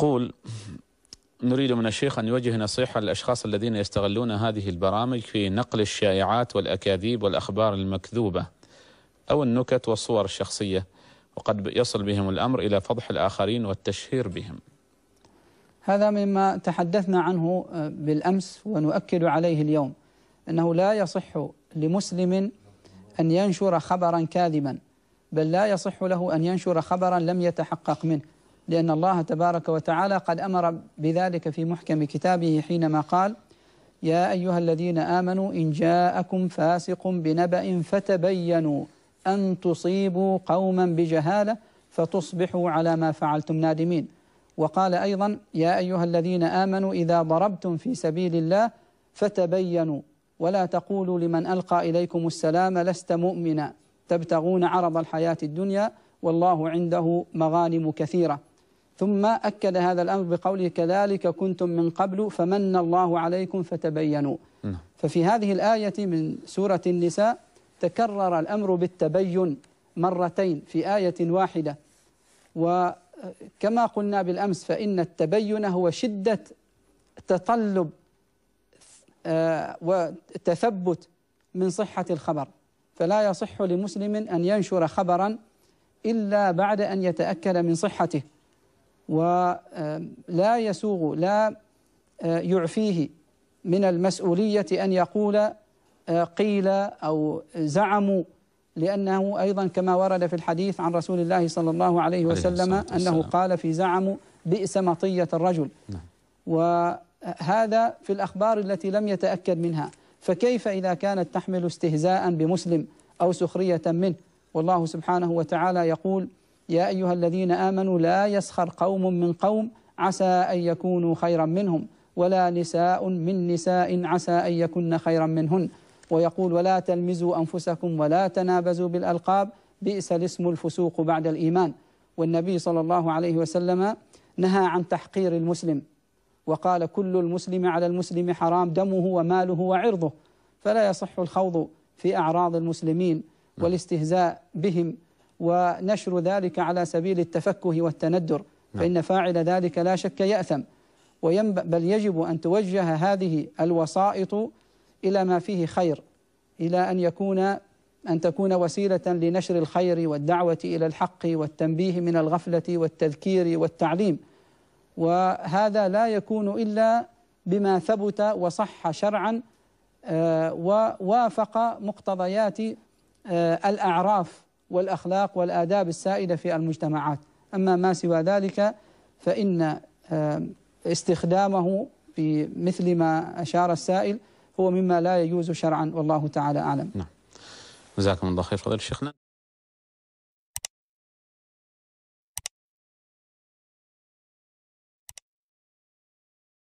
يقول نريد من الشيخ أن يوجه نصيحة للأشخاص الذين يستغلون هذه البرامج في نقل الشائعات والأكاذيب والأخبار المكذوبة أو النكت والصور الشخصية وقد يصل بهم الأمر إلى فضح الآخرين والتشهير بهم هذا مما تحدثنا عنه آه، بالأمس ونؤكد عليه اليوم أنه لا يصح لمسلم أن ينشر خبرا كاذبا بل لا يصح له أن ينشر خبرا لم يتحقق منه لأن الله تبارك وتعالى قد أمر بذلك في محكم كتابه حينما قال يا أيها الذين آمنوا إن جاءكم فاسق بنبأ فتبينوا أن تصيبوا قوما بجهالة فتصبحوا على ما فعلتم نادمين وقال أيضا يا أيها الذين آمنوا إذا ضربتم في سبيل الله فتبينوا ولا تقولوا لمن ألقى إليكم السلام لست مؤمنا تبتغون عرض الحياة الدنيا والله عنده مغانم كثيره ثم أكد هذا الأمر بقوله كذلك كنتم من قبل فمن الله عليكم فتبينوا نعم. ففي هذه الآية من سورة النساء تكرر الأمر بالتبين مرتين في آية واحدة وكما قلنا بالأمس فإن التبين هو شدة تطلب آه، وتثبت من صحة الخبر فلا يصح لمسلم أن ينشر خبرا إلا بعد أن يتأكد من صحته ولا يسوغ لا آه، يعفيه من المسؤولية أن يقول آه، قيل أو زعموا لأنه أيضا كما ورد في الحديث عن رسول الله صلى الله عليه وسلم أنه قال في زعم بئس مطية الرجل نعم. وهذا في الأخبار التي لم يتأكد منها فكيف إذا كانت تحمل استهزاء بمسلم أو سخرية منه والله سبحانه وتعالى يقول يا أيها الذين آمنوا لا يسخر قوم من قوم عسى أن يكونوا خيرا منهم ولا نساء من نساء عسى أن يكن خيرا منهن ويقول ولا تلمزوا أنفسكم ولا تنابزوا بالألقاب بئس الاسم الفسوق بعد الإيمان والنبي صلى الله عليه وسلم نهى عن تحقير المسلم وقال كل المسلم على المسلم حرام دمه وماله وعرضه فلا يصح الخوض في أعراض المسلمين والاستهزاء بهم ونشر ذلك على سبيل التفكه والتندر نعم. فإن فاعل ذلك لا شك يأثم بل يجب أن توجه هذه الوسائط إلى ما فيه خير إلى أن يكون أن تكون وسيلة لنشر الخير والدعوة إلى الحق والتنبيه من الغفلة والتذكير والتعليم وهذا لا يكون إلا بما ثبت وصح شرعا آه، ووافق مقتضيات آه، الأعراف والأخلاق والآداب السائدة في المجتمعات أما ما سوى ذلك فإن آه، استخدامه في مثل ما أشار السائل هو مما لا يجوز شرعا والله تعالى أعلم نعم جزاكم الله خير فضيلة شيخنا